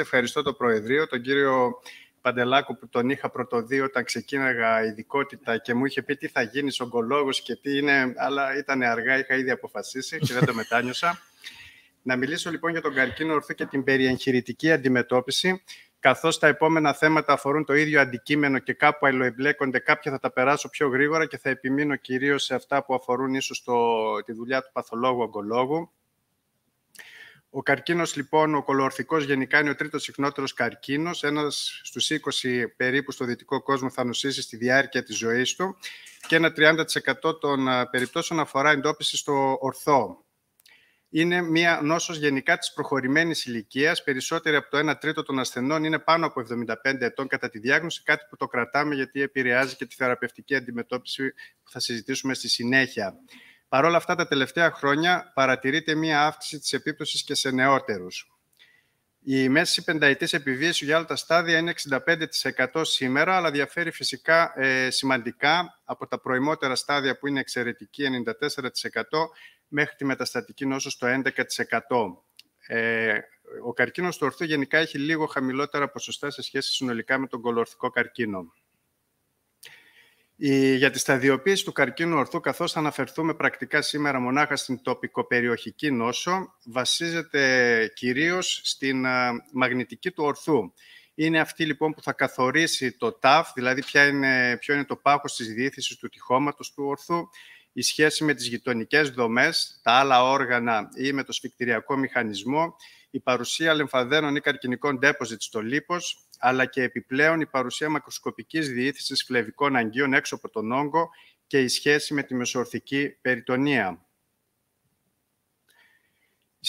Ευχαριστώ το Προεδρείο, τον κύριο Παντελάκο που τον είχα πρωτοδεί όταν ξεκίναγα ειδικότητα και μου είχε πει τι θα γίνει ογκολόγο και τι είναι, αλλά ήταν αργά, είχα ήδη αποφασίσει και δεν το μετάνιωσα. Να μιλήσω λοιπόν για τον καρκίνο ορθού και την περιεγχειρητική αντιμετώπιση. Καθώς τα επόμενα θέματα αφορούν το ίδιο αντικείμενο και κάπου αλλοεμπλέκονται, κάποια θα τα περάσω πιο γρήγορα και θα επιμείνω κυρίως σε αυτά που αφορούν ίσως τη δουλειά του παθολόγου-ογκολόγου. Ο καρκίνος, λοιπόν, ο κολοορθικός γενικά είναι ο τρίτος συχνότερος καρκίνος, ένας στους 20 περίπου στο δυτικό κόσμο θα νοσήσει στη διάρκεια της ζωής του και ένα 30% των ε, περιπτώσεων αφορά εντόπιση στο ορθό. Είναι μια νόσος γενικά της προχωρημένης ηλικίας, Περισσότεροι από το 1 τρίτο των ασθενών είναι πάνω από 75 ετών κατά τη διάγνωση, κάτι που το κρατάμε γιατί επηρεάζει και τη θεραπευτική αντιμετώπιση που θα συζητήσουμε στη συνέχεια. Παρ' όλα αυτά, τα τελευταία χρόνια παρατηρείται μία αύξηση της επίπτωσης και σε νεότερους. Η μέση πενταετής επιβίωση για όλα τα στάδια είναι 65% σήμερα, αλλά διαφέρει φυσικά ε, σημαντικά από τα προημότερα στάδια που είναι εξαιρετική 94% μέχρι τη μεταστατική νόσο στο 11%. Ε, ο καρκίνος του ορθού γενικά έχει λίγο χαμηλότερα ποσοστά σε σχέση συνολικά με τον κολορθικό καρκίνο. Για τη σταδιοποίηση του καρκίνου ορθού, καθώς θα αναφερθούμε πρακτικά σήμερα μονάχα στην τοπικοπεριοχική νόσο, βασίζεται κυρίως στην μαγνητική του ορθού. Είναι αυτή λοιπόν που θα καθορίσει το ΤΑΦ, δηλαδή ποια είναι, ποιο είναι το πάχος της διήθησης του τυχώματος του ορθού, η σχέση με τις γειτονικές δομές, τα άλλα όργανα ή με το σφικτηριακό μηχανισμό, η παρουσία λεμφαδένων ή καρκινικών deposits στο λίπος, αλλά και επιπλέον η παρουσία μακροσκοπικής διήθησης φλεβικών αγκίων έξω από τον όγκο και η σχέση με τη μεσοορθική περιτονία.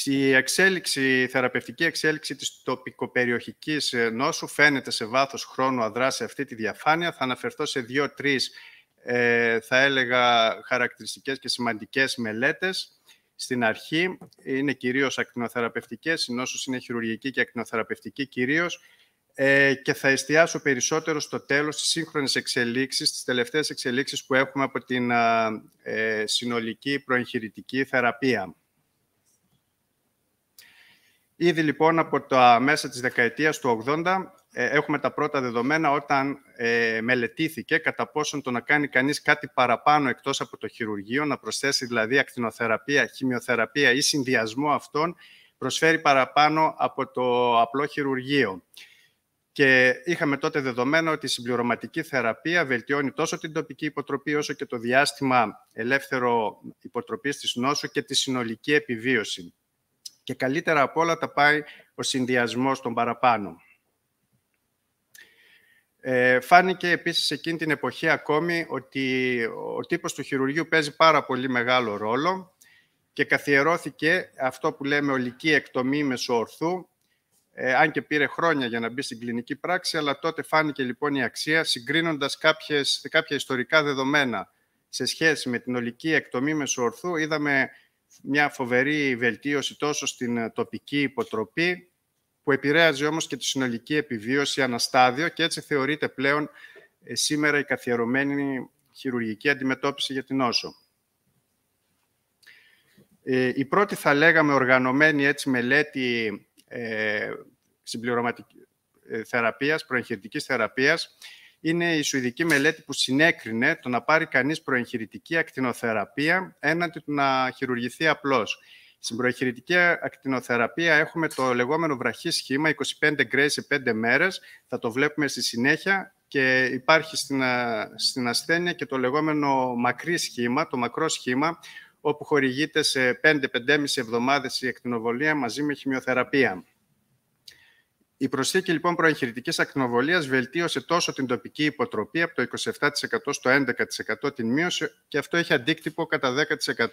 Η εξέλιξη, η θεραπευτική εξέλιξη της τοπικοπεριοχικής νόσου φαίνεται σε βάθος χρόνου αδρά σε αυτή τη διαφάνεια. Θα αναφερθώ σε δύο-τρεις, ε, θα έλεγα, χαρακτηριστικές και σημαντικές μελέτες. Στην αρχή είναι κυρίως ακτινοθεραπευτικές, η νόσος είναι χειρουργική και ακτινοθεραπευτική κυρίως ε, και θα εστιάσω περισσότερο στο τέλος στις σύγχρονες εξελίξεις, τις τελευταίες εξελίξεις που έχουμε από την ε, συνολική προεγχειρητική θεραπεία. Ήδη λοιπόν από τα μέσα της δεκαετίας του 80 ε, έχουμε τα πρώτα δεδομένα όταν ε, μελετήθηκε κατά πόσον το να κάνει κανείς κάτι παραπάνω εκτός από το χειρουργείο, να προσθέσει δηλαδή ακτινοθεραπεία, χημειοθεραπεία ή συνδυασμό αυτών, προσφέρει παραπάνω από το απλό χειρουργείο. Και είχαμε τότε δεδομένο ότι η συμπληρωματική θεραπεία βελτιώνει τόσο την τοπική υποτροπή όσο και το διάστημα ελεύθερο υποτροπής της νόσου και τη συνολική επιβίωση. Και καλύτερα από όλα τα πάει ο συνδυασμός των παραπάνω. Ε, φάνηκε επίσης εκείνη την εποχή ακόμη ότι ο τύπος του χειρουργείου παίζει πάρα πολύ μεγάλο ρόλο και καθιερώθηκε αυτό που λέμε ολική εκτομή μεσοορθού ε, αν και πήρε χρόνια για να μπει στην κλινική πράξη, αλλά τότε φάνηκε λοιπόν η αξία συγκρίνοντας κάποιες, κάποια ιστορικά δεδομένα σε σχέση με την ολική εκτομή μεσοορθού. Είδαμε μια φοβερή βελτίωση τόσο στην ε, τοπική υποτροπή, που επηρέαζε όμως και τη συνολική επιβίωση αναστάδιο και έτσι θεωρείται πλέον ε, σήμερα η καθιερωμένη χειρουργική αντιμετώπιση για την νόσο. η πρώτη, θα λέγαμε, οργανωμένη έτσι μελέτη ε, συμπληρωματικής ε, θεραπείας, προεγχειρητικής θεραπείας, είναι η σουηδική μελέτη που συνέκρινε το να πάρει κανείς προεγχειρητική ακτινοθεραπεία έναντι του να χειρουργηθεί απλώς. Στην προεγχειρητική ακτινοθεραπεία έχουμε το λεγόμενο βραχή σχήμα, 25 γκρέι σε 5 μέρες, θα το βλέπουμε στη συνέχεια και υπάρχει στην, ε, στην ασθένεια και το λεγόμενο μακρύ σχήμα, το μακρό σχήμα, όπου χορηγείται σε 5-5,5 εβδομάδες η ακτινοβολία μαζί με χημειοθεραπεία. Η προσθήκη λοιπόν προεγχειρητικής ακτινοβολίας βελτίωσε τόσο την τοπική υποτροπή από το 27% στο 11% την μείωση και αυτό έχει αντίκτυπο κατά 10%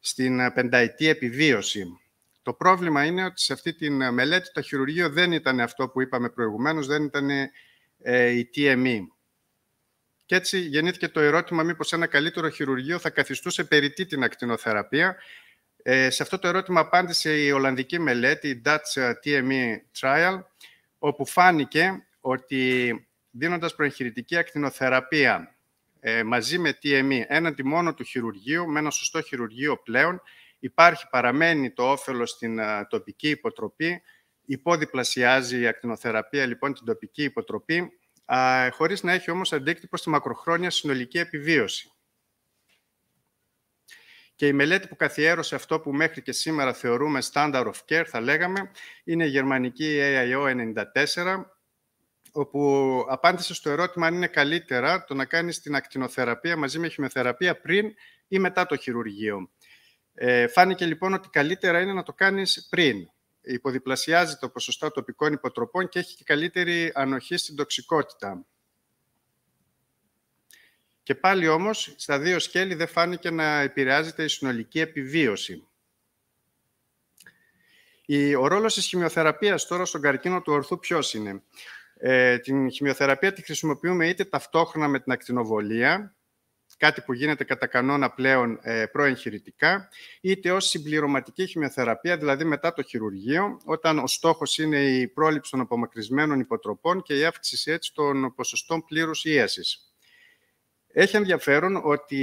στην ε, πενταετή επιβίωση. Το πρόβλημα είναι ότι σε αυτή τη ε, μελέτη το χειρουργείο δεν ήταν αυτό που είπαμε προηγουμένως, δεν ήταν ε, η TME. Και έτσι γεννήθηκε το ερώτημα μήπως ένα καλύτερο χειρουργείο θα καθιστούσε περιττή την ακτινοθεραπεία. Ε, σε αυτό το ερώτημα απάντησε η Ολλανδική μελέτη, η Dutch ε, TME Trial, όπου φάνηκε ότι δίνοντας προεγχειρητική ακτινοθεραπεία ε, μαζί με TME έναντι μόνο του χειρουργείου, με ένα σωστό χειρουργείο πλέον, υπάρχει, παραμένει το όφελος στην ε, τοπική υποτροπή, υποδιπλασιάζει η ακτινοθεραπεία λοιπόν την τοπική υποτροπή χωρίς να έχει όμως αντίκτυπο στη μακροχρόνια συνολική επιβίωση. Και η μελέτη που καθιέρωσε αυτό που μέχρι και σήμερα θεωρούμε standard of care, θα λέγαμε, είναι η γερμανική AIO 94, όπου απάντησε στο ερώτημα αν είναι καλύτερα το να κάνεις την ακτινοθεραπεία μαζί με χημειοθεραπεία πριν ή μετά το χειρουργείο. Ε, φάνηκε λοιπόν ότι καλύτερα είναι να το κάνεις πριν υποδιπλασιάζει το ποσοστό τοπικών υποτροπών και έχει και καλύτερη ανοχή στην τοξικότητα. Και πάλι όμως, στα δύο σκέλη δεν φάνηκε να επηρεάζεται η συνολική επιβίωση. Ο ρόλος της χημειοθεραπείας τώρα στον καρκίνο του ορθού ποιος είναι. Ε, την χημειοθεραπεία τη χρησιμοποιούμε είτε ταυτόχρονα με την ακτινοβολία, κάτι που γίνεται κατά κανόνα πλέον ε, προεγχειρητικά, είτε ως συμπληρωματική χημειοθεραπεία, δηλαδή μετά το χειρουργείο, όταν ο στόχος είναι η πρόληψη των απομακρυσμένων υποτροπών και η αύξηση έτσι των ποσοστών πλήρους ίασης. Έχει ενδιαφέρον ότι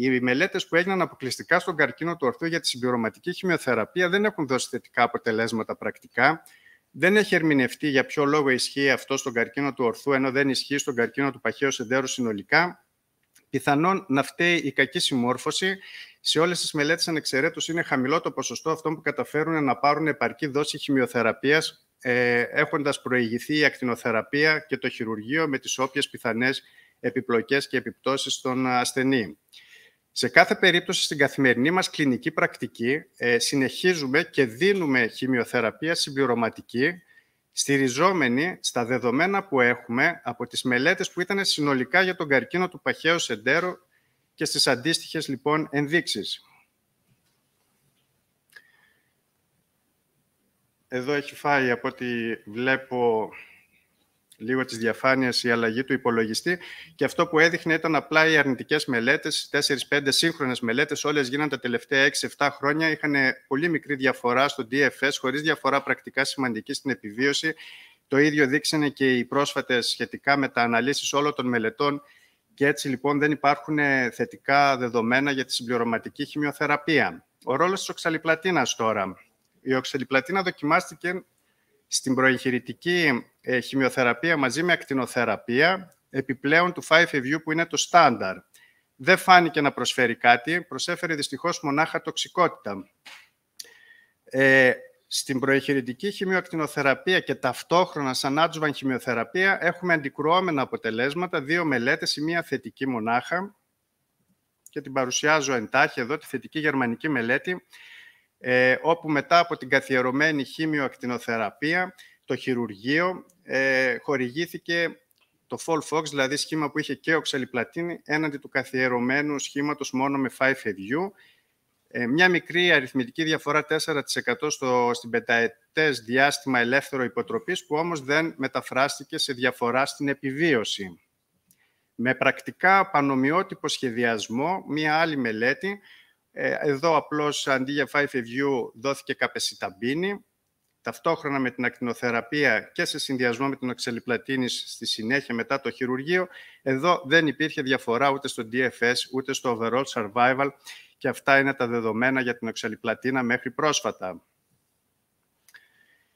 οι μελέτες που έγιναν αποκλειστικά στον καρκίνο του ορθού για τη συμπληρωματική χημειοθεραπεία δεν έχουν δώσει θετικά αποτελέσματα πρακτικά. Δεν έχει ερμηνευτεί για ποιο λόγο ισχύει αυτό στον καρκίνο του ορθού, ενώ δεν ισχύει στον καρκίνο του παχαίου συντέρου συνολικά. Πιθανόν να φταίει η κακή συμμόρφωση. Σε όλες τις μελέτες ανεξαιρέτως είναι χαμηλό το ποσοστό αυτών που καταφέρουν να πάρουν επαρκή δόση χημειοθεραπείας, ε, έχοντας προηγηθεί η ακτινοθεραπεία και το χειρουργείο με τις όποιες πιθανές επιπλοκές και επιπτώσεις στον ασθενή. Σε κάθε περίπτωση στην καθημερινή μας κλινική πρακτική ε, συνεχίζουμε και δίνουμε χημειοθεραπεία συμπληρωματική στηριζόμενοι στα δεδομένα που έχουμε από τις μελέτες που ήταν συνολικά για τον καρκίνο του παχαίου σεντέρου και στις αντίστοιχες λοιπόν ενδείξεις. Εδώ έχει φάει από ό,τι βλέπω λίγο τις διαφάνειες, η αλλαγή του υπολογιστή και αυτό που έδειχνε ήταν απλά οι αρνητικές μελέτες, 4-5 σύγχρονες μελέτες, όλες γίνανε τα τελευταία 6-7 χρόνια, είχαν πολύ μικρή διαφορά στο DFS, χωρίς διαφορά πρακτικά σημαντική στην επιβίωση. Το ίδιο δείξανε και οι πρόσφατες σχετικά με τα αναλύσεις όλων των μελετών και έτσι λοιπόν δεν υπάρχουν θετικά δεδομένα για τη συμπληρωματική χημειοθεραπεία. Ο ρόλος της οξαλιπλατίνας τώρα. Η οξαλιπλατίνα δοκιμάστηκε στην προεγχειρητική ε, μαζί με ακτινοθεραπεία, επιπλέον του 5FU που είναι το στάνταρ. Δεν φάνηκε να προσφέρει κάτι, προσέφερε δυστυχώς μονάχα τοξικότητα. Ε, στην προεχειρητική χημειοακτινοθεραπεία και ταυτόχρονα σαν άτζουβαν χημειοθεραπεία έχουμε αντικρουόμενα αποτελέσματα, δύο μελέτες, η μία θετική μονάχα και την παρουσιάζω εντάχει εδώ, τη θετική γερμανική μελέτη, ε, όπου μετά από την καθιερωμένη χημιοακτινοθεραπεία, το χειρουργείο, ε, χορηγήθηκε το Fox, δηλαδή σχήμα που είχε και ο έναντι του καθιερωμένου σχήματος μόνο με 5FU, ε, μια μικρή αριθμητική διαφορά 4% στο, στην πενταετές διάστημα ελεύθερο υποτροπής, που όμως δεν μεταφράστηκε σε διαφορά στην επιβίωση. Με πρακτικά πανομοιότυπο σχεδιασμό, μια άλλη μελέτη, ε, εδώ απλώς αντί για 5FU δόθηκε καπεσιταμπίνη, ταυτόχρονα με την ακτινοθεραπεία και σε συνδυασμό με την οξελιπλατίνης στη συνέχεια μετά το χειρουργείο. Εδώ δεν υπήρχε διαφορά ούτε στο DFS ούτε στο overall survival και αυτά είναι τα δεδομένα για την οξελιπλατίνα μέχρι πρόσφατα.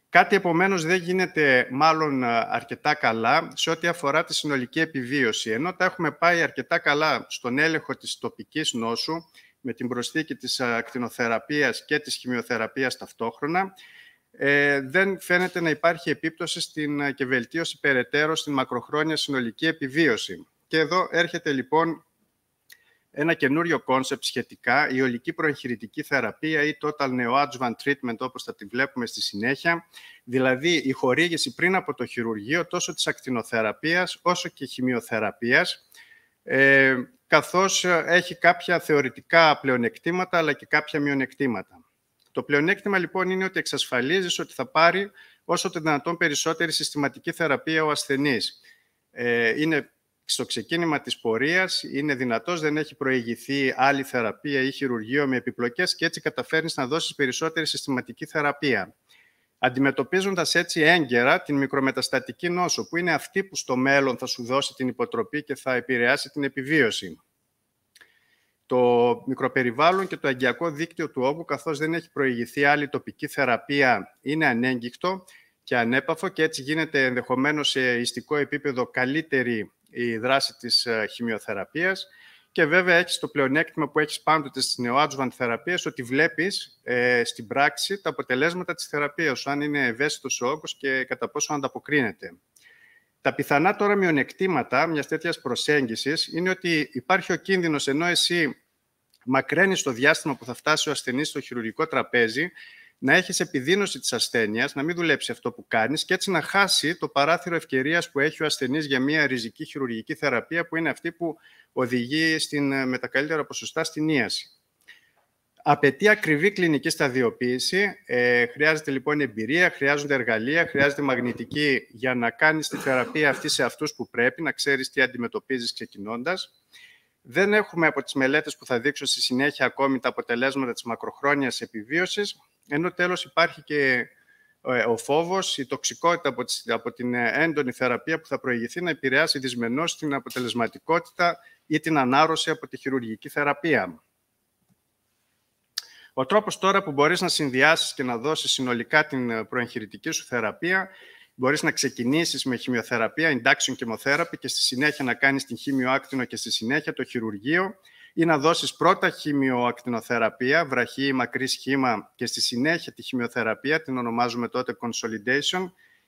Κάτι επομένως δεν γίνεται μάλλον αρκετά καλά σε ό,τι αφορά τη συνολική επιβίωση. Ενώ τα έχουμε πάει αρκετά καλά στον έλεγχο της τοπικής νόσου, με την προσθήκη της ε, ακτινοθεραπείας και της χημειοθεραπείας ταυτόχρονα, ε, δεν φαίνεται να υπάρχει επίπτωση στην, ε, και βελτίωση περαιτέρω στην μακροχρόνια συνολική επιβίωση. Και εδώ έρχεται λοιπόν ένα καινούριο κόνσεπτ σχετικά, η ολική προεγχειρητική θεραπεία ή total neoadjuvant treatment, όπως θα τη βλέπουμε στη συνέχεια, δηλαδή η χορήγηση πριν από το χειρουργείο τόσο της ακτινοθεραπείας όσο και χημειοθεραπείας, ε, καθώς ε, έχει κάποια θεωρητικά πλεονεκτήματα, αλλά και κάποια μειονεκτήματα. Το πλεονέκτημα λοιπόν είναι ότι εξασφαλίζεις ότι θα πάρει όσο το δυνατόν περισσότερη συστηματική θεραπεία ο ασθενής. Ε, είναι στο ξεκίνημα της πορείας, είναι δυνατός, δεν έχει προηγηθεί άλλη θεραπεία ή χειρουργείο με επιπλοκές και έτσι καταφέρνεις να δώσεις περισσότερη συστηματική θεραπεία αντιμετωπίζοντας έτσι έγκαιρα την μικρομεταστατική νόσο, που είναι αυτή που στο μέλλον θα σου δώσει την υποτροπή και θα επηρεάσει την επιβίωση. Το μικροπεριβάλλον και το αγκιακό δίκτυο του όγκου, καθώς δεν έχει προηγηθεί άλλη τοπική θεραπεία, είναι ανέγκυκτο και ανέπαφο και έτσι γίνεται ενδεχομένως σε ιστικό επίπεδο καλύτερη η δράση της ε, χημειοθεραπείας. Και βέβαια έχεις το πλεονέκτημα που έχεις πάντοτε στις νεοάτζουβαν θεραπείες ότι βλέπεις ε, στην πράξη τα αποτελέσματα της θεραπείας αν είναι ευαίσθητος ο όγκος και κατά πόσο ανταποκρίνεται. Τα πιθανά τώρα μειονεκτήματα μιας τέτοιας προσέγγισης είναι ότι υπάρχει ο κίνδυνος ενώ εσύ μακραίνεις το διάστημα που θα φτάσει ο ασθενής στο χειρουργικό τραπέζι, να έχεις επιδείνωση της ασθένειας, να μην δουλέψει αυτό που κάνεις και έτσι να χάσει το παράθυρο ευκαιρίας που έχει ο ασθενής για μια ριζική χειρουργική θεραπεία που είναι αυτή που οδηγεί στην, ε, με τα καλύτερα ποσοστά στην ίαση. Απαιτεί ακριβή κλινική σταδιοποίηση. Ε, χρειάζεται λοιπόν εμπειρία, χρειάζονται εργαλεία, χρειάζεται μαγνητική για να κάνεις τη θεραπεία αυτή σε αυτούς που πρέπει, να ξέρεις τι αντιμετωπίζεις ξεκινώντας. Δεν έχουμε από τις μελέτες που θα δείξω στη συνέχεια ακόμη τα αποτελέσματα της μακροχρόνιας επιβίωσης. Ενώ τέλος υπάρχει και ε, ο φόβος, η τοξικότητα από, την ε, έντονη θεραπεία που θα προηγηθεί να επηρεάσει δυσμενώς την αποτελεσματικότητα ή την ανάρρωση από τη χειρουργική θεραπεία. Ο τρόπος τώρα που μπορείς να συνδυάσεις και να δώσεις συνολικά την ε, προεγχειρητική σου θεραπεία μπορείς να ξεκινήσεις με χημειοθεραπεία, induction chemotherapy και στη συνέχεια να κάνεις την χημειοάκτινο και στη συνέχεια το χειρουργείο ή να δώσεις πρώτα χημιοακτινοθεραπεία, βραχή ή μακρύ σχήμα και στη συνέχεια τη χημιοθεραπεία, την ονομάζουμε τότε consolidation,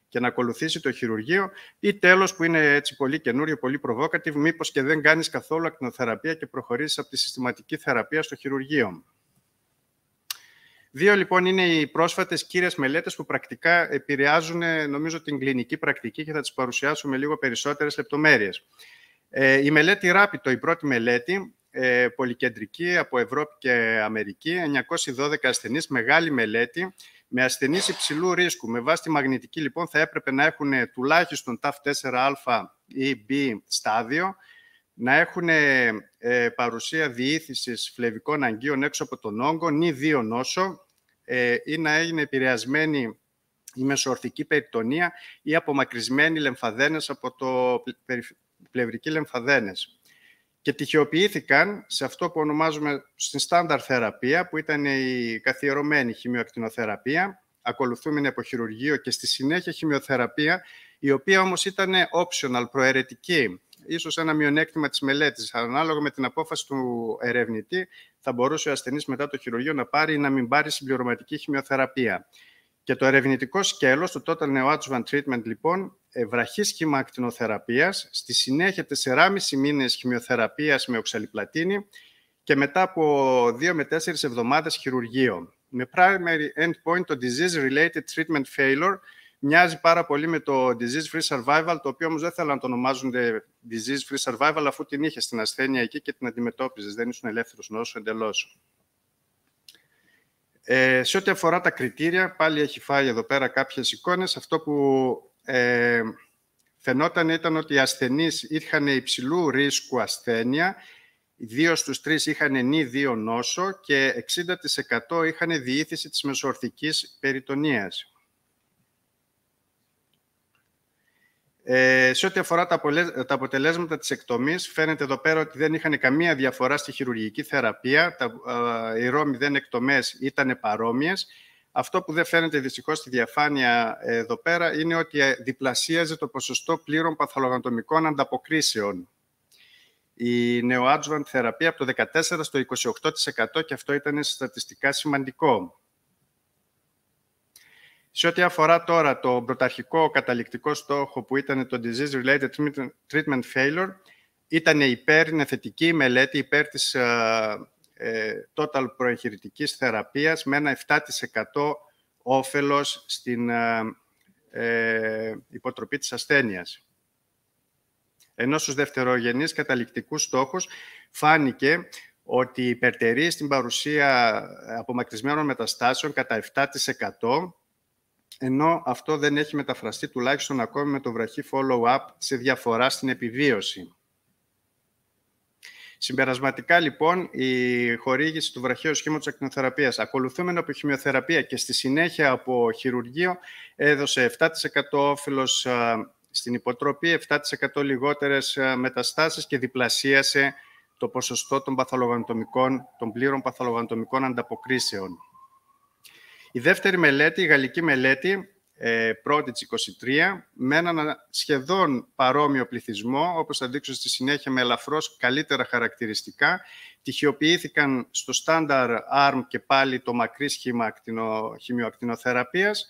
και να ακολουθήσει το χειρουργείο ή τέλος που είναι έτσι πολύ καινούριο, πολύ provocative, μήπως και δεν κάνεις καθόλου ακτινοθεραπεία και προχωρήσεις από τη συστηματική θεραπεία στο χειρουργείο. Δύο λοιπόν είναι οι πρόσφατες κύριες μελέτες που πρακτικά επηρεάζουν ε, νομίζω την κλινική πρακτική και θα τις παρουσιάσουμε λίγο περισσότερες λεπτομέρειες. Ε, η μελέτη Rapid, η πρώτη μελέτη, ε, πολυκεντρική από Ευρώπη και Αμερική, 912 ασθενείς, μεγάλη μελέτη, με ασθενείς υψηλού ρίσκου. Με βάση τη μαγνητική, λοιπόν, θα έπρεπε να έχουν τουλάχιστον TAF4α ή B στάδιο, να έχουν ε, ε παρουσία παρουσία διήθησης φλευικών αγκίων έξω τον όγκο, νη δύο νόσο, ε, ή να έγινε επηρεασμένη η b σταδιο να εχουν παρουσια διηθησης φλεβικων αγκιων εξω απο τον ογκο ή δυο νοσο η να εγινε επηρεασμενη η μεσοορθικη περιπτονια από το πλευρική λεμφαδένες και τυχεοποιήθηκαν σε αυτό που ονομάζουμε στην στάνταρ θεραπεία, που ήταν η καθιερωμένη χημειοακτινοθεραπεία, ακολουθούμενη από χειρουργείο και στη συνέχεια χημειοθεραπεία, η οποία όμως ήταν optional, προαιρετική. Ίσως ένα μειονέκτημα της μελέτης, ανάλογα με την απόφαση του ερευνητή, θα μπορούσε ο ασθενής μετά το χειρουργείο να πάρει ή να μην πάρει συμπληρωματική χημειοθεραπεία. Και το ερευνητικό σκέλος το Total Neoadjuvant Treatment, λοιπόν, βραχή σχήμα ακτινοθεραπείας, στη συνέχεια 4,5 μήνες χημειοθεραπείας με οξαλιπλατίνη και μετά από 2 με 4 εβδομάδες χειρουργείο. Με primary endpoint το disease-related treatment failure μοιάζει πάρα πολύ με το disease-free survival, το οποίο όμως δεν θέλαν να το ονομάζονται disease-free survival, αφού την είχε στην ασθένεια εκεί και την αντιμετώπιζες, δεν ήσουν ελεύθερος νόσο εντελώς. Ε, σε ό,τι αφορά τα κριτήρια, πάλι έχει φάει εδώ πέρα κάποιες εικόνες. Αυτό που ε, φαινόταν ήταν ότι οι ασθενείς είχαν υψηλού ρίσκου ασθένεια, δύο στους τρεις είχαν νη δύο νόσο και 60% είχαν διήθηση της μεσορθικής περιτονίας. Ε, σε ό,τι αφορά τα, τα αποτελέσματα της εκτομής, φαίνεται εδώ πέρα ότι δεν είχαν καμία διαφορά στη χειρουργική θεραπεία. Τα, ε, οι ρόμοι δεν εκτομές ήταν παρόμοιες αυτό που δεν φαίνεται δυστυχώς στη διαφάνεια εδώ πέρα είναι ότι ε, διπλασίαζε το ποσοστό πλήρων παθολογανατομικών ανταποκρίσεων. Η νεοάτζουαν θεραπεία από το 14% στο 28% και αυτό ήταν στατιστικά σημαντικό. Σε ό,τι αφορά τώρα το πρωταρχικό καταληκτικό στόχο που ήταν το Disease-Related Treatment Failure, ήταν υπέρ, είναι θετική η μελέτη υπέρ της ε, ε, total προεχειρητικής θεραπείας με ένα 7% όφελος στην ε, ε, υποτροπή της ασθένειας. Ενώ στους δευτερογενείς καταληκτικούς στόχους φάνηκε ότι υπερτερεί στην παρουσία απομακρυσμένων μεταστάσεων κατά 7%, ενώ αυτό δεν έχει μεταφραστεί τουλάχιστον ακόμη με το βραχή follow-up σε διαφορά στην επιβίωση. Συμπερασματικά, λοιπόν, η χορήγηση του βραχαίου σχήματο ακτινοθεραπείας ακολουθούμενο από χημειοθεραπεία και στη συνέχεια από χειρουργείο, έδωσε 7% όφελο στην υποτροπή, 7% λιγότερε μεταστάσεις και διπλασίασε το ποσοστό των, παθολογανατομικών, των πλήρων παθολογανατομικών ανταποκρίσεων. Η δεύτερη μελέτη, η γαλλική μελέτη, ε, πρώτη της 23, με έναν σχεδόν παρόμοιο πληθυσμό, όπως θα δείξω στη συνέχεια με ελαφρώς καλύτερα χαρακτηριστικά. Τυχιοποιήθηκαν στο στάνταρ ARM και πάλι το μακρύ σχήμα χημιοακτινοθεραπείας.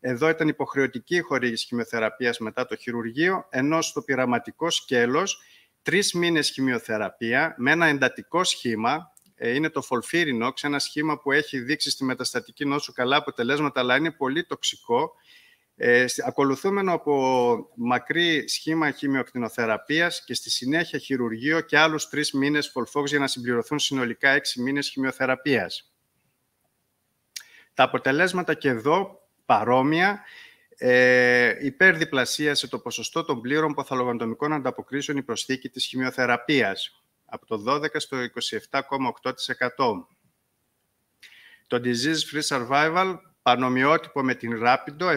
Εδώ ήταν υποχρεωτική η χορήγηση χημειοθεραπείας μετά το χειρουργείο, ενώ στο πειραματικό σκέλος τρεις μήνες χημειοθεραπεία με ένα εντατικό σχήμα, ε, είναι το φολφύρινοξ, ένα σχήμα που έχει δείξει στη μεταστατική νόσου καλά αποτελέσματα, αλλά είναι πολύ τοξικό ε, ακολουθούμενο από μακρύ σχήμα χημειοκτηνοθεραπείας... και στη συνέχεια χειρουργείο και άλλους τρεις μήνες φολφόξ για να συμπληρωθούν συνολικά έξι μήνες χημειοθεραπείας. Τα αποτελέσματα και εδώ παρόμοια ε, υπερδιπλασίασε το ποσοστό των πλήρων ποθαλογοντομικών ανταποκρίσεων η προσθήκη της χημειοθεραπείας από το 12% στο 27,8%. Το disease-free survival Πανομοιότυπο με την Rapido,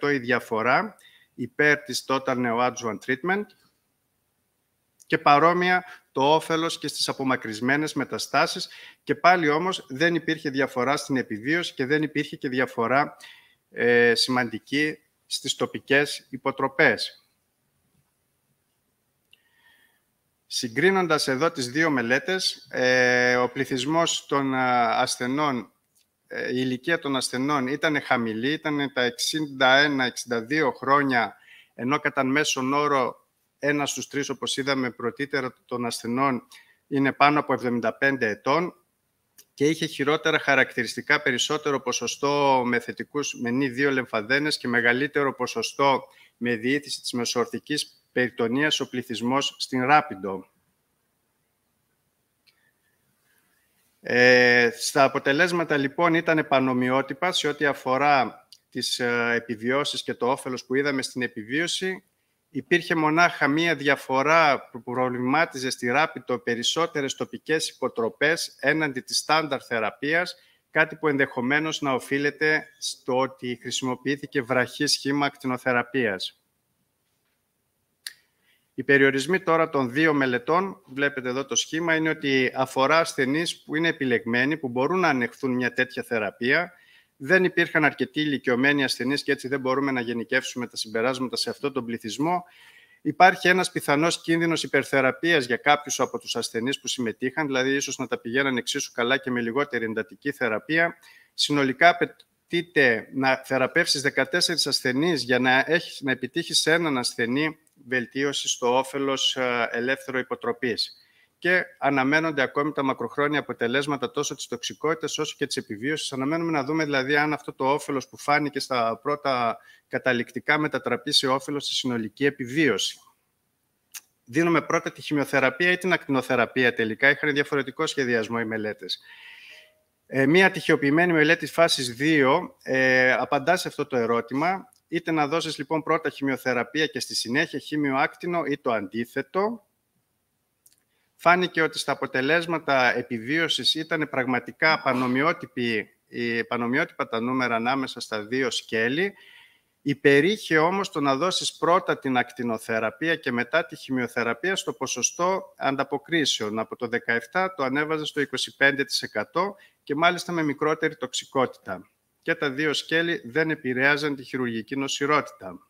7% η διαφορά υπέρ της Total Neoadjuvant Treatment και παρόμοια το όφελος και στις απομακρυσμένες μεταστάσεις και πάλι όμως δεν υπήρχε διαφορά στην επιβίωση και δεν υπήρχε και διαφορά ε, σημαντική στις τοπικές υποτροπές. Συγκρίνοντας εδώ τις δύο μελέτες, ε, ο πληθυσμός των ε, ασθενών ε, η ηλικία των ασθενών ήταν χαμηλή, ήταν τα 61-62 χρόνια, ενώ κατά μέσον όρο ένας στους τρεις, όπως είδαμε πρωτήτερα των ασθενών, είναι πάνω από 75 ετών και είχε χειρότερα χαρακτηριστικά περισσότερο ποσοστό με θετικούς με νη δύο λεμφαδένες και μεγαλύτερο ποσοστό με διήθηση της μεσοορθικής περιτονίας ο πληθυσμός στην Ράπιντο. Ε, στα αποτελέσματα λοιπόν ήταν επανομοιότυπα σε ό,τι αφορά τις ε, επιβιώσεις και το όφελος που είδαμε στην επιβίωση. Υπήρχε μονάχα μία διαφορά που προβλημάτιζε στη Ράπιτο περισσότερες τοπικές υποτροπές έναντι της στάνταρ θεραπείας, κάτι που ενδεχομένως να οφείλεται στο ότι χρησιμοποιήθηκε βραχή σχήμα ακτινοθεραπείας. Οι περιορισμοί τώρα των δύο μελετών, βλέπετε εδώ το σχήμα, είναι ότι αφορά ασθενείς που είναι επιλεγμένοι, που μπορούν να ανεχθούν μια τέτοια θεραπεία. Δεν υπήρχαν αρκετοί ηλικιωμένοι ασθενείς και έτσι δεν μπορούμε να γενικεύσουμε τα συμπεράσματα σε αυτόν τον πληθυσμό. Υπάρχει ένας πιθανός κίνδυνος υπερθεραπείας για κάποιους από τους ασθενείς που συμμετείχαν, δηλαδή ίσως να τα πηγαίναν εξίσου καλά και με λιγότερη εντατική θεραπεία. Συνολικά, απαιτείται να θεραπεύσεις 14 ασθενείς για να, έχεις, να επιτύχεις έναν ασθενή βελτίωση στο όφελος ε, ελεύθερο υποτροπής και αναμένονται ακόμη τα μακροχρόνια αποτελέσματα τόσο της τοξικότητας όσο και της επιβίωσης. Αναμένουμε να δούμε δηλαδή αν αυτό το όφελος που φάνηκε στα πρώτα καταληκτικά μετατραπεί σε όφελος στη συνολική επιβίωση. Δίνουμε πρώτα τη χημειοθεραπεία ή την ακτινοθεραπεία τελικά. Είχαν διαφορετικό σχεδιασμό οι μελέτες. Ε, μία τυχιοποιημένη μελέτη φάσης 2 ε, απαντά σε αυτό το ερώτημα Είτε να δώσεις λοιπόν πρώτα χημειοθεραπεία και στη συνέχεια χημειοάκτινο ή το αντίθετο. Φάνηκε ότι στα αποτελέσματα επιβίωσης ήταν πραγματικά ε, πανομοιότυπα τα νούμερα ανάμεσα στα δύο σκέλη. Υπερήχε όμως το να δώσεις πρώτα την ακτινοθεραπεία και μετά τη χημειοθεραπεία στο ποσοστό ανταποκρίσεων. Από το 17 το ανέβαζε στο 25% και μάλιστα με μικρότερη τοξικότητα και τα δύο σκέλη δεν επηρέαζαν τη χειρουργική νοσηρότητα.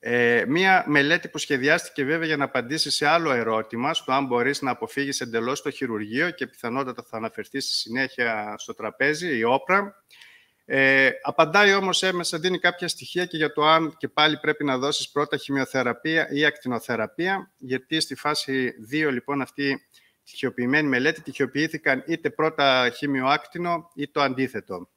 Ε, μία μελέτη που σχεδιάστηκε βέβαια για να απαντήσει σε άλλο ερώτημα, στο αν μπορείς να αποφύγεις εντελώς το χειρουργείο και πιθανότατα θα αναφερθείς στη συνέχεια στο τραπέζι, η όπρα. Ε, απαντάει όμως έμεσα, δίνει κάποια στοιχεία και για το αν και πάλι πρέπει να δώσεις πρώτα χημειοθεραπεία ή ακτινοθεραπεία, γιατί στη φάση 2 λοιπόν αυτή στοιχειοποιημένη μελέτη τυχιοποιήθηκαν είτε πρώτα χημιοάκτινο ή το αντίθετο.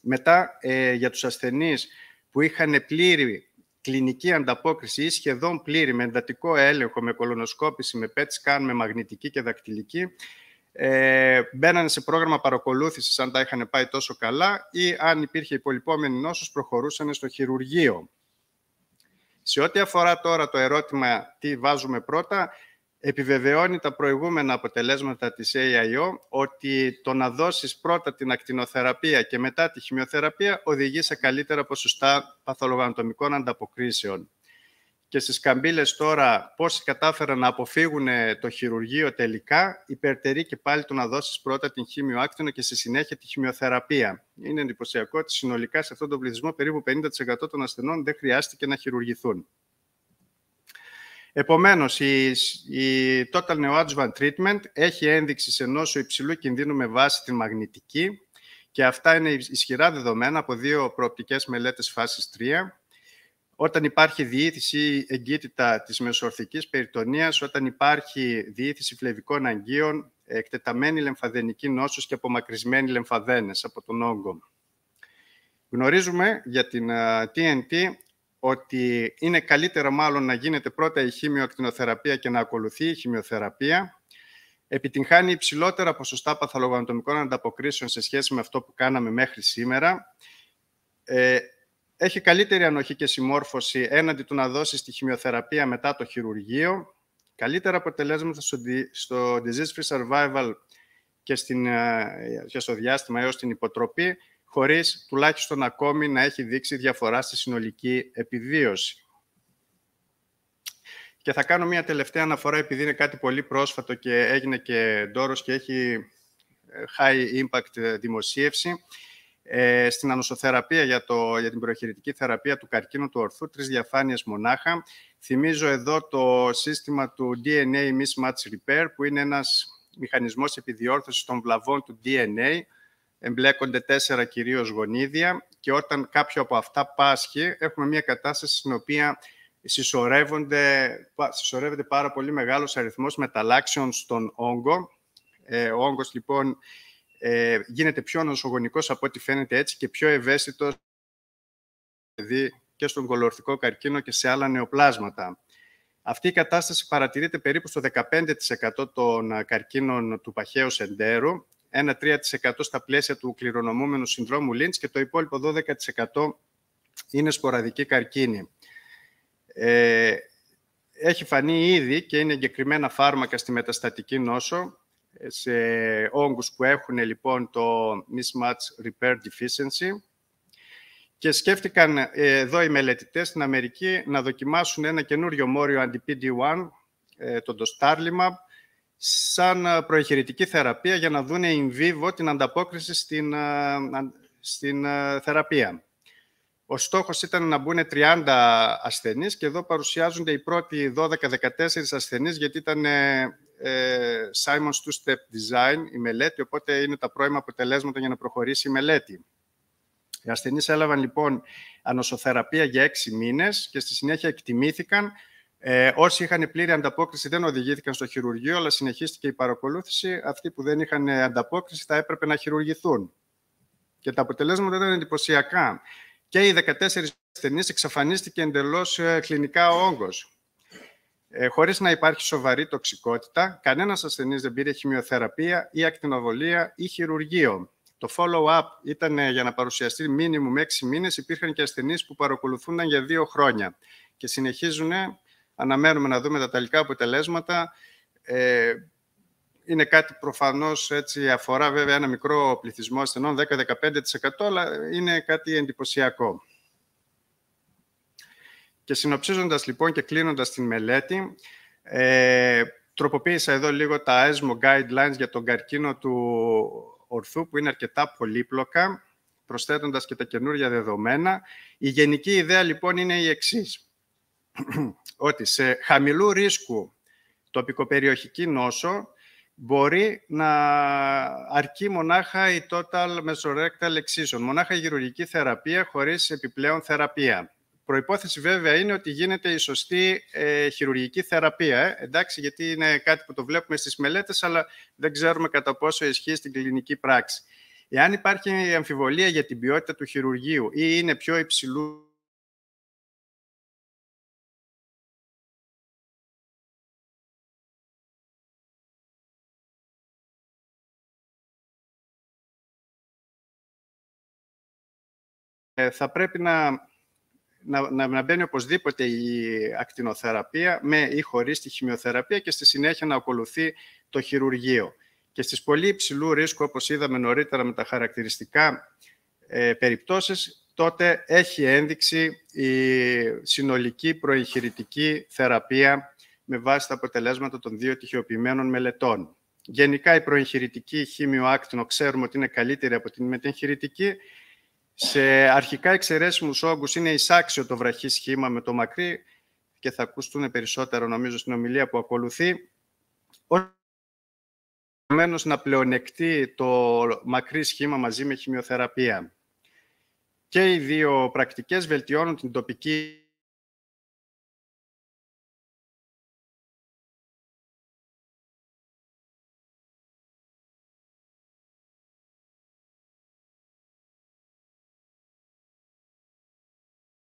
Μετά, ε, για τους ασθενείς που είχαν πλήρη κλινική ανταπόκριση ή σχεδόν πλήρη με εντατικό έλεγχο, με κολονοσκόπηση, με PET scan, με μαγνητική και δακτυλική, ε, μπαίνανε σε πρόγραμμα παρακολούθησης αν τα είχαν πάει τόσο καλά ή αν υπήρχε υπολοιπόμενη νόσος προχωρούσαν στο χειρουργείο. Σε ό,τι αφορά τώρα το ερώτημα τι βάζουμε πρώτα, επιβεβαιώνει τα προηγούμενα αποτελέσματα της AIO ότι το να δώσεις πρώτα την ακτινοθεραπεία και μετά τη χημειοθεραπεία οδηγεί σε καλύτερα ποσοστά παθολογανατομικών ανταποκρίσεων. Και στις καμπύλες τώρα πόσοι κατάφεραν να αποφύγουν ε, το χειρουργείο τελικά, υπερτερεί και πάλι το να δώσεις πρώτα την χημειοάκτινο και στη συνέχεια τη χημειοθεραπεία. Είναι εντυπωσιακό ότι συνολικά σε αυτόν τον πληθυσμό περίπου 50% των ασθενών δεν χρειάστηκε να χειρουργηθούν. Επομένως, η, Total Neoadjuvant Treatment έχει ένδειξη σε νόσο υψηλού κινδύνου με βάση την μαγνητική και αυτά είναι ισχυρά δεδομένα από δύο προοπτικές μελέτες φάσης 3 όταν υπάρχει διήθηση ή εγκύτητα της μεσορθικής περιτονίας, όταν υπάρχει διήθηση φλεβικών αγγείων, εκτεταμένη λεμφαδενική νόσος και απομακρυσμένη λεμφαδένες από τον όγκο. Γνωρίζουμε για την TNT ότι είναι καλύτερο μάλλον να γίνεται πρώτα η χημειοακτινοθεραπεία και να ακολουθεί η χημειοθεραπεία. Επιτυγχάνει υψηλότερα ποσοστά παθολογανατομικών ανταποκρίσεων σε σχέση με αυτό που κάναμε μέχρι σήμερα. Ε, έχει καλύτερη ανοχή και συμμόρφωση έναντι του να δώσει τη χημειοθεραπεία μετά το χειρουργείο. Καλύτερα αποτελέσματα στο disease-free survival και, στην, ε, και στο διάστημα έως την υποτροπή χωρίς τουλάχιστον ακόμη να έχει δείξει διαφορά στη συνολική επιβίωση. Και θα κάνω μια τελευταία αναφορά, επειδή είναι κάτι πολύ πρόσφατο και έγινε και ντόρος και έχει ε, high impact ε, δημοσίευση. Ε, στην ανοσοθεραπεία για, το, για την προχειρητική θεραπεία του καρκίνου του ορθού, τρεις διαφάνειες μονάχα. Θυμίζω εδώ το σύστημα του DNA mismatch repair, που είναι ένας μηχανισμός επιδιόρθωσης των βλαβών του DNA, εμπλέκονται τέσσερα κυρίως γονίδια και όταν κάποιο από αυτά πάσχει έχουμε μια κατάσταση στην οποία συσσωρεύονται, συσσωρεύεται πάρα πολύ μεγάλος αριθμός μεταλλάξεων στον όγκο. Ε, ο όγκος λοιπόν ε, γίνεται πιο νοσογονικός από ό,τι φαίνεται έτσι και πιο ευαίσθητος δηλαδή, και στον κολορθικό καρκίνο και σε άλλα νεοπλάσματα. Αυτή η κατάσταση παρατηρείται περίπου στο 15% των καρκίνων του παχαίου σεντέρου 1-3% στα πλαίσια του κληρονομούμενου συνδρόμου Λίντς και το υπόλοιπο 12% είναι σποραδική καρκίνη. Ε, έχει φανεί ήδη και είναι εγκεκριμένα φάρμακα στη μεταστατική νόσο, σε όγκους που έχουν λοιπόν το mismatch repair deficiency, και σκέφτηκαν ε, εδώ οι μελετητές στην Αμερική να δοκιμάσουν ένα καινούριο μόριο αντι-PD-1, ε, το Dostarlimab, σαν ε, προεχειρητική θεραπεία για να δουν in vivo την ανταπόκριση στην, ε, στην ε, θεραπεία. Ο στόχος ήταν να μπουν 30 ασθενείς και εδώ παρουσιάζονται οι πρώτοι 12-14 ασθενείς γιατί ήταν ε, Simon's Two-Step Design η μελέτη, οπότε είναι τα πρώιμα αποτελέσματα για να προχωρήσει η μελέτη. Οι ασθενείς έλαβαν λοιπόν ανοσοθεραπεία για 6 μήνες και στη συνέχεια εκτιμήθηκαν ε, όσοι είχαν πλήρη ανταπόκριση δεν οδηγήθηκαν στο χειρουργείο, αλλά συνεχίστηκε η παρακολούθηση. Αυτοί που δεν είχαν ε, ανταπόκριση θα έπρεπε να χειρουργηθούν. Και τα αποτελέσματα ήταν εντυπωσιακά. Και οι 14 ασθενείς εξαφανίστηκε εντελώς ε, κλινικά ο όγκος. Ε, χωρίς να υπάρχει σοβαρή τοξικότητα, κανένας ασθενής δεν πήρε χημειοθεραπεία ή ακτινοβολία ή χειρουργείο. Το follow-up ήταν ε, για να παρουσιαστεί μήνυμου με 6 μήνες. Υπήρχαν και ασθενείς που παρακολουθούνταν για 2 χρόνια και συνεχίζουν αναμένουμε να δούμε τα τελικά αποτελέσματα. Ε, είναι κάτι προφανώς έτσι αφορά βέβαια ένα μικρό πληθυσμό ασθενών, 10-15% αλλά είναι κάτι εντυπωσιακό. Και συνοψίζοντας λοιπόν και κλείνοντας την μελέτη, ε, τροποποίησα εδώ λίγο τα ESMO guidelines για τον καρκίνο του ορθού που είναι αρκετά πολύπλοκα, προσθέτοντας και τα καινούργια δεδομένα. Η γενική ιδέα λοιπόν είναι η εξής. ότι σε χαμηλού ρίσκου τοπικοπεριοχική νόσο μπορεί να αρκεί μονάχα η total mesorectal excision, μονάχα η γυρουργική θεραπεία χωρίς επιπλέον θεραπεία. Προϋπόθεση βέβαια είναι ότι γίνεται η σωστή ε, χειρουργική θεραπεία, ε, εντάξει, γιατί είναι κάτι που το βλέπουμε στις μελέτες, αλλά δεν ξέρουμε κατά πόσο ισχύει στην κλινική πράξη. Εάν υπάρχει αμφιβολία για την ποιότητα του χειρουργείου ή είναι πιο υψηλού Ε, θα πρέπει να, να, να, μπαίνει οπωσδήποτε η ακτινοθεραπεία με ή χωρίς τη χημειοθεραπεία και στη συνέχεια να ακολουθεί το χειρουργείο. Και στις πολύ υψηλού ρίσκου, όπως είδαμε νωρίτερα με τα χαρακτηριστικά ε, περιπτώσεις, τότε έχει ένδειξη η συνολική προεγχειρητική θεραπεία με βάση τα αποτελέσματα των δύο τυχεοποιημένων μελετών. Γενικά η προεγχειρητική χημιοάκτινο ξέρουμε ότι είναι καλύτερη από την μετεγχειρητική σε αρχικά εξαιρέσιμους όγκους είναι εισάξιο το βραχή σχήμα με το μακρύ και θα ακουστούν περισσότερο νομίζω στην ομιλία που ακολουθεί. μένους να πλεονεκτεί το μακρύ σχήμα μαζί με χημειοθεραπεία. Και οι δύο πρακτικές βελτιώνουν την τοπική